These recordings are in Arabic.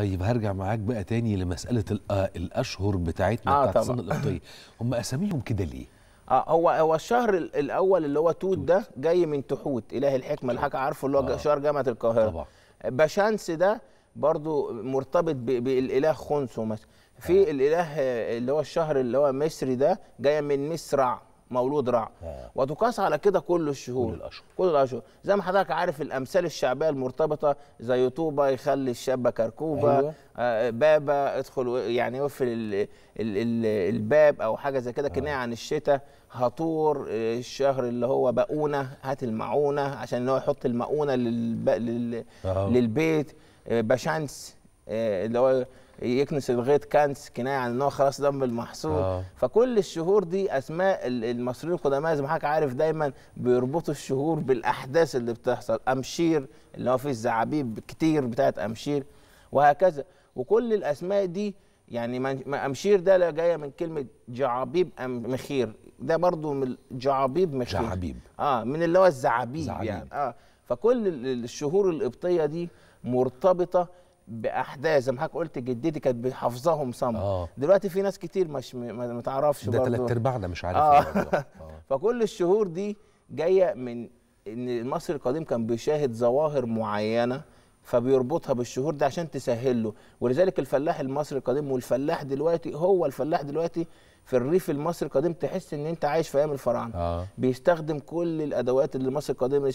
طيب هرجع معاك بقى تاني لمساله آه، الاشهر بتاعتنا آه بتاعت السنه الاقتصاديه هم اساميهم كده ليه اه هو هو الشهر الاول اللي هو توت ده جاي من تحوت اله الحكمه اللي حضرتك عارفه اللي هو آه. شهر جامعه القاهره طبعا بشانس ده برضو مرتبط بالاله خنسو مثلا في آه. الاله اللي هو الشهر اللي هو مصري ده جاي من مصرع مولود رع آه. وتقاس على كده كل الشهور كل الاشهر كل الاشهر زي ما حضرتك عارف الامثال الشعبيه المرتبطه زي طوبه يخلي الشابه كركوبه أيوة. آه، بابا ادخل يعني يقفل الباب او حاجه زي كده آه. كنايه عن الشتاء هطور الشهر اللي هو بقونه هات المعونه عشان هو يحط المعونه للب... لل... للبيت بشانس اللي هو يكنس الغيت كانس كنايه عن يعني ان هو خلاص دم المحصول آه. فكل الشهور دي اسماء المصريين القدماء زي ما حضرتك عارف دايما بيربطوا الشهور بالاحداث اللي بتحصل امشير اللي هو فيه الزعابيب كتير بتاعت امشير وهكذا وكل الاسماء دي يعني امشير ده جايه من كلمه جعابيب أم مخير ده برضو من جعابيب مخير جعابيب اه من اللي هو الزعابيب يعني اه فكل الشهور القبطيه دي مرتبطه باحداث زي ما حضرتك قلت جدتي كانت بتحافظاهم صم آه. دلوقتي في ناس كتير مش ما تعرفش ده ثلاث ارباعنا مش عارف آه. إيه آه. فكل الشهور دي جايه من ان المصري القديم كان بيشاهد ظواهر معينه فبيربطها بالشهور ده عشان تسهل له ولذلك الفلاح المصري القديم والفلاح دلوقتي هو الفلاح دلوقتي في الريف المصري القديم تحس ان انت عايش في ايام الفراعنه آه. بيستخدم كل الادوات اللي مصر القديم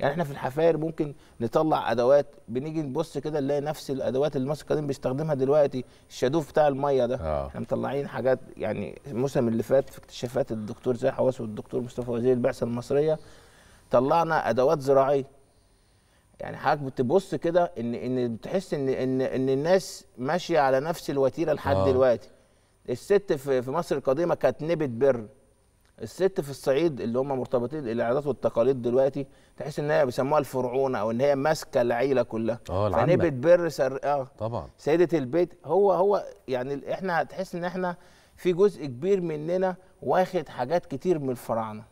يعني احنا في الحفاير ممكن نطلع ادوات بنيجي نبص كده نلاقي نفس الادوات اللي مصر القديم بيستخدمها دلوقتي الشادوف بتاع الميه ده آه. احنا مطلعين حاجات يعني الموسم اللي فات في اكتشافات الدكتور زاهي حواس والدكتور مصطفى وزير البعثه المصريه طلعنا ادوات زراعيه يعني حضرتك بتبص كده ان ان بتحس ان ان ان الناس ماشيه على نفس الوتيره لحد آه. دلوقتي الست في في مصر القديمه كانت نبت بر الست في الصعيد اللي هم مرتبطين العادات والتقاليد دلوقتي تحس ان هي بيسموها الفرعونه او ان هي ماسكه العيله كلها اه فنبت بر سر اه طبعا سيده البيت هو هو يعني احنا هتحس ان احنا في جزء كبير مننا واخد حاجات كتير من الفراعنه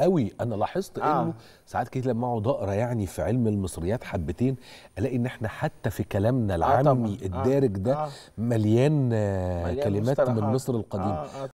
قوي انا لاحظت آه. انه ساعات كتير لما اقعد اقرا يعني في علم المصريات حبتين الاقي ان احنا حتى في كلامنا آه، العامي آه الدارج ده آه. مليان, مليان كلمات مصطلحات. من مصر القديمه آه. آه.